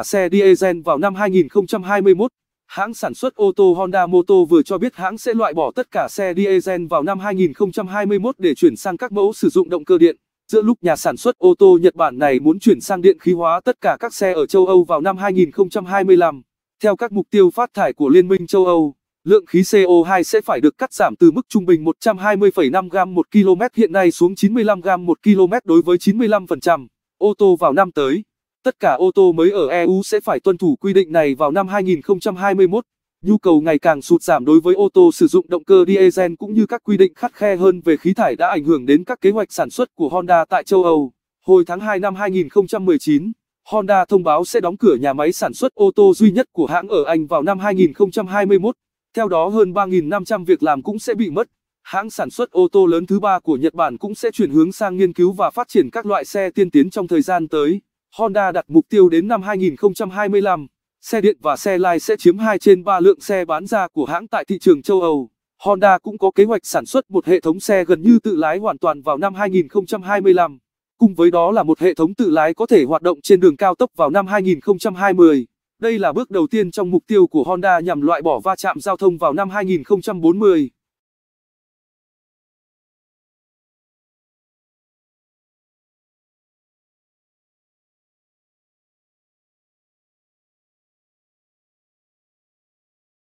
À, xe diesel vào năm 2021. Hãng sản xuất ô tô Honda Motor vừa cho biết hãng sẽ loại bỏ tất cả xe diesel vào năm 2021 để chuyển sang các mẫu sử dụng động cơ điện. Giữa lúc nhà sản xuất ô tô Nhật Bản này muốn chuyển sang điện khí hóa tất cả các xe ở châu Âu vào năm 2025, theo các mục tiêu phát thải của Liên minh châu Âu, lượng khí CO2 sẽ phải được cắt giảm từ mức trung bình 120,5 gram một km hiện nay xuống 95 gram một km đối với 95%. Ô tô vào năm tới Tất cả ô tô mới ở EU sẽ phải tuân thủ quy định này vào năm 2021. Nhu cầu ngày càng sụt giảm đối với ô tô sử dụng động cơ diesel cũng như các quy định khắt khe hơn về khí thải đã ảnh hưởng đến các kế hoạch sản xuất của Honda tại châu Âu. Hồi tháng 2 năm 2019, Honda thông báo sẽ đóng cửa nhà máy sản xuất ô tô duy nhất của hãng ở Anh vào năm 2021. Theo đó hơn 3.500 việc làm cũng sẽ bị mất. Hãng sản xuất ô tô lớn thứ ba của Nhật Bản cũng sẽ chuyển hướng sang nghiên cứu và phát triển các loại xe tiên tiến trong thời gian tới. Honda đặt mục tiêu đến năm 2025, xe điện và xe lai sẽ chiếm 2 trên 3 lượng xe bán ra của hãng tại thị trường châu Âu. Honda cũng có kế hoạch sản xuất một hệ thống xe gần như tự lái hoàn toàn vào năm 2025, cùng với đó là một hệ thống tự lái có thể hoạt động trên đường cao tốc vào năm 2020. Đây là bước đầu tiên trong mục tiêu của Honda nhằm loại bỏ va chạm giao thông vào năm 2040.